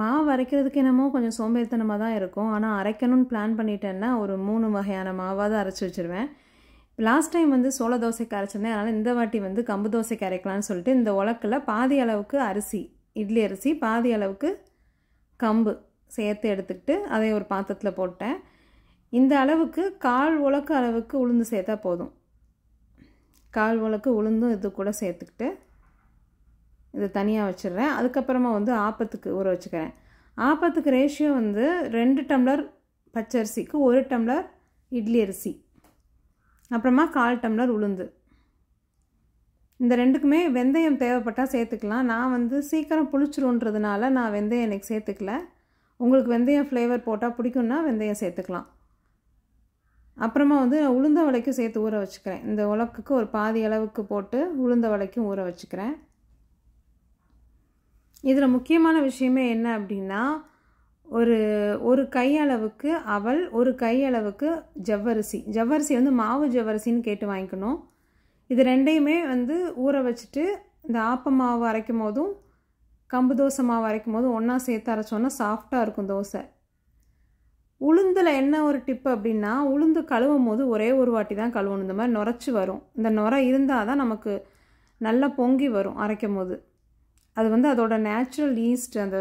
மாவு அரைக்கிறதுக்கு என்னமோ கொஞ்சம் சோம்பேறித்தனமாக தான் இருக்கும் ஆனால் அரைக்கணும்னு பிளான் பண்ணிட்டேன்னா ஒரு மூணு வகையான மாவாக தான் அரைச்சி வச்சுருவேன் லாஸ்ட் டைம் வந்து சோள தோசைக்கு அரைச்சிருந்தேன் அதனால் இந்த வாட்டி வந்து கம்பு தோசைக்கு அரைக்கலாம்னு சொல்லிட்டு இந்த உலக்கில் பாதி அளவுக்கு அரிசி இட்லி அரிசி பாதி அளவுக்கு கம்பு சேர்த்து எடுத்துக்கிட்டு அதை ஒரு பாத்திரத்தில் போட்டேன் இந்த அளவுக்கு கால் உலக்கு அளவுக்கு உளுந்து சேர்த்தா போதும் கால் உலக்கு உளுந்தும் இது கூட சேர்த்துக்கிட்டு இதை தனியாக வச்சிடுறேன் அதுக்கப்புறமா வந்து ஆப்பத்துக்கு ஊற வச்சுக்கிறேன் ஆப்பத்துக்கு ரேஷியோ வந்து ரெண்டு டம்ளர் பச்சரிசிக்கு ஒரு டம்ளர் இட்லி அரிசி அப்புறமா கால் டம்ளர் உளுந்து இந்த ரெண்டுக்குமே வெந்தயம் தேவைப்பட்டால் சேர்த்துக்கலாம் நான் வந்து சீக்கிரம் புளிச்சிருன்றதுனால நான் வெந்தயம் எனக்கு சேர்த்துக்கல உங்களுக்கு வெந்தயம் ஃப்ளேவர் போட்டால் பிடிக்கும்னா வெந்தயம் சேர்த்துக்கலாம் அப்புறமா வந்து நான் உளுந்த வலைக்கும் சேர்த்து ஊற வச்சுக்கிறேன் இந்த உலக்குக்கு ஒரு பாதி அளவுக்கு போட்டு உளுந்த வலைக்கும் ஊற வச்சுக்கிறேன் இதில் முக்கியமான விஷயமே என்ன அப்படின்னா ஒரு ஒரு கையளவுக்கு அவள் ஒரு கையளவுக்கு ஜவ்வரிசி ஜவ்வரிசி வந்து மாவு ஜவ்வரிசின்னு கேட்டு வாங்கிக்கணும் இது ரெண்டையுமே வந்து ஊற வச்சுட்டு இந்த ஆப்ப மாவு அரைக்கும் போதும் கம்பு தோசை மாவு அரைக்கும் போதும் ஒன்றா சேர்த்து அரைச்சோன்னா சாஃப்டாக இருக்கும் தோசை உளுந்தில் என்ன ஒரு டிப்பு அப்படின்னா உளுந்து கழுவும் போது ஒரே ஒரு வாட்டி தான் கழுவணும் இந்த மாதிரி நுரைச்சி வரும் இந்த நுரை இருந்தால் தான் நமக்கு நல்லா பொங்கி வரும் அரைக்கும் போது அது வந்து அதோட நேச்சுரல் ஈஸ்ட் அந்த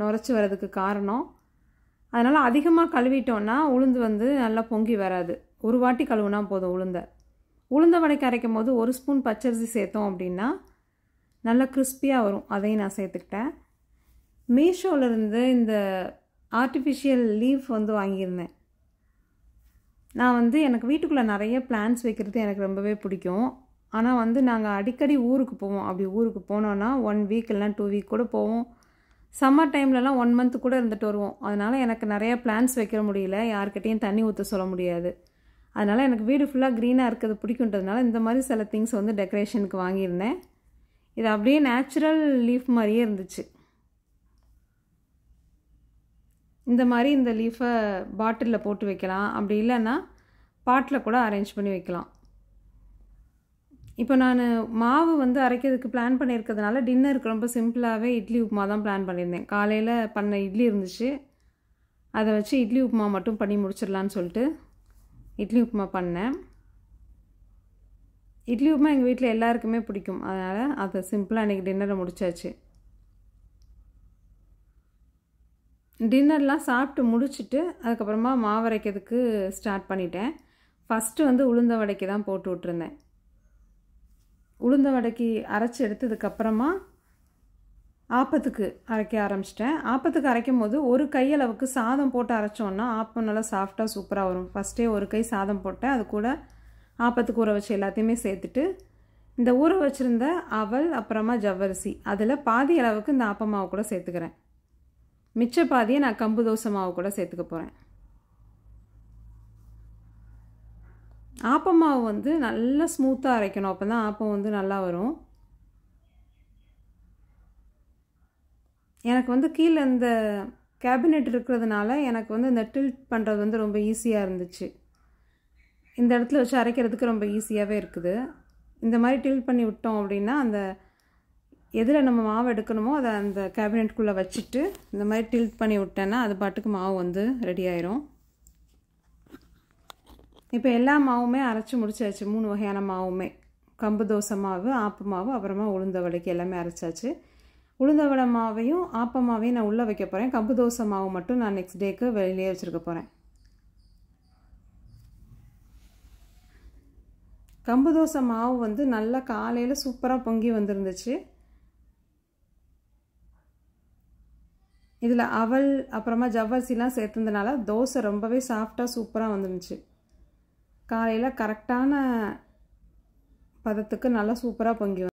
நுரைச்சி வர்றதுக்கு காரணம் அதனால் அதிகமாக கழுவிட்டோன்னா உளுந்து வந்து நல்லா பொங்கி வராது ஒரு வாட்டி கழுவுனா போதும் உளுந்தை உளுந்த வடைக்கு அரைக்கும் போது ஒரு ஸ்பூன் பச்சரிசி சேர்த்தோம் அப்படின்னா நல்லா கிறிஸ்பியாக வரும் அதையும் நான் சேர்த்துக்கிட்டேன் மீஷோவிலேருந்து இந்த ஆர்டிஃபிஷியல் லீஃப் வந்து வாங்கியிருந்தேன் நான் வந்து எனக்கு வீட்டுக்குள்ளே நிறைய பிளான்ஸ் வைக்கிறது எனக்கு ரொம்பவே பிடிக்கும் ஆனால் வந்து நாங்கள் அடிக்கடி ஊருக்கு போவோம் அப்படி ஊருக்கு போனோன்னா ஒன் வீக் இல்லைனா டூ வீக் கூட போவோம் சம்மர் டைம்லலாம் ஒன் மந்த் கூட இருந்துட்டு வருவோம் அதனால் எனக்கு நிறையா பிளான்ஸ் வைக்க முடியல யார்கிட்டையும் தண்ணி ஊற்ற சொல்ல முடியாது அதனால் எனக்கு வீடு ஃபுல்லாக க்ரீனாக இருக்கிறது பிடிக்குன்றதுனால இந்த மாதிரி சில திங்ஸ் வந்து டெக்கரேஷனுக்கு வாங்கியிருந்தேன் இது அப்படியே நேச்சுரல் லீஃப் மாதிரியே இருந்துச்சு இந்த மாதிரி இந்த லீஃபை பாட்டிலில் போட்டு வைக்கலாம் அப்படி இல்லைன்னா பாட்டில் கூட அரேஞ்ச் பண்ணி வைக்கலாம் இப்போ நான் மாவு வந்து அரைக்கிறதுக்கு பிளான் பண்ணியிருக்கிறதுனால டின்னருக்கு ரொம்ப சிம்பிளாகவே இட்லி உப்புமா தான் பிளான் பண்ணியிருந்தேன் காலையில் பண்ண இட்லி இருந்துச்சு அதை வச்சு இட்லி உப்புமா மட்டும் பண்ணி முடிச்சிடலான்னு சொல்லிட்டு இட்லி உப்புமா பண்ணேன் இட்லி உப்புமா எங்கள் வீட்டில் எல்லாருக்குமே பிடிக்கும் அதனால் அதை சிம்பிளாக அன்றைக்கி டின்னரை முடித்தாச்சு டின்னர்லாம் சாப்பிட்டு முடிச்சுட்டு அதுக்கப்புறமா மாவு அரைக்கிறதுக்கு ஸ்டார்ட் பண்ணிட்டேன் ஃபஸ்ட்டு வந்து உளுந்த வடைக்கு தான் போட்டு விட்ருந்தேன் உளுந்த வடைக்கு அரைச்சி எடுத்ததுக்கப்புறமா ஆப்பத்துக்கு அரைக்க ஆரம்பிச்சிட்டேன் ஆப்பத்துக்கு அரைக்கும் போது ஒரு கையளவுக்கு சாதம் போட்டு அரைச்சோன்னா ஆப்பம் நல்லா சாஃப்டாக சூப்பராக வரும் ஃபஸ்ட்டே ஒரு கை சாதம் போட்டேன் அது கூட ஆப்பத்துக்கு ஊற வச்சு எல்லாத்தையுமே சேர்த்துட்டு இந்த ஊற வச்சுருந்த அவல் அப்புறமா ஜவ்வரிசி அதில் பாதி அளவுக்கு இந்த ஆப்பமாவை கூட சேர்த்துக்கிறேன் மிச்ச பாதியை நான் கம்பு தோசை மாவு கூட சேர்த்துக்க போகிறேன் ஆப்பமாவு வந்து நல்லா ஸ்மூத்தாக அரைக்கணும் அப்போ தான் ஆப்பம் வந்து நல்லா வரும் எனக்கு வந்து கீழே இந்த கேபினெட் இருக்கிறதுனால எனக்கு வந்து இந்த டில்ட் பண்ணுறது வந்து ரொம்ப ஈஸியாக இருந்துச்சு இந்த இடத்துல வச்சு அரைக்கிறதுக்கு ரொம்ப ஈஸியாகவே இருக்குது இந்த மாதிரி டில்ட் பண்ணி விட்டோம் அப்படின்னா அந்த எதில் நம்ம மாவு எடுக்கணுமோ அதை அந்த கேபினெட்குள்ளே வச்சுட்டு இந்த மாதிரி டில்ட் பண்ணி விட்டேன்னா அது பாட்டுக்கு மாவு வந்து ரெடி ஆயிரும் இப்போ எல்லா மாவுமே அரைச்சி முடிச்சாச்சு மூணு வகையான மாவுமே கம்பு தோசை மாவு ஆப்பு மாவு அப்புறமா உளுந்த வடைக்கு எல்லாமே அரைச்சாச்சு உளுந்த வடை மாவையும் ஆப்ப மாவையும் நான் உள்ளே வைக்க போகிறேன் கம்பு தோசை மாவு மட்டும் நான் நெக்ஸ்ட் டேக்கு வெளியிலே வச்சுருக்க போகிறேன் கம்பு தோசை மாவு வந்து நல்லா காலையில் சூப்பராக பொங்கி வந்துருந்துச்சு இதில் அவல் அப்புறமா ஜவ்வரிசிலாம் சேர்த்ததுனால தோசை ரொம்பவே சாஃப்டாக சூப்பராக வந்துருந்துச்சு காலையில் கரெக்டான பதத்துக்கு நல்லா சூப்பராக பொங்கி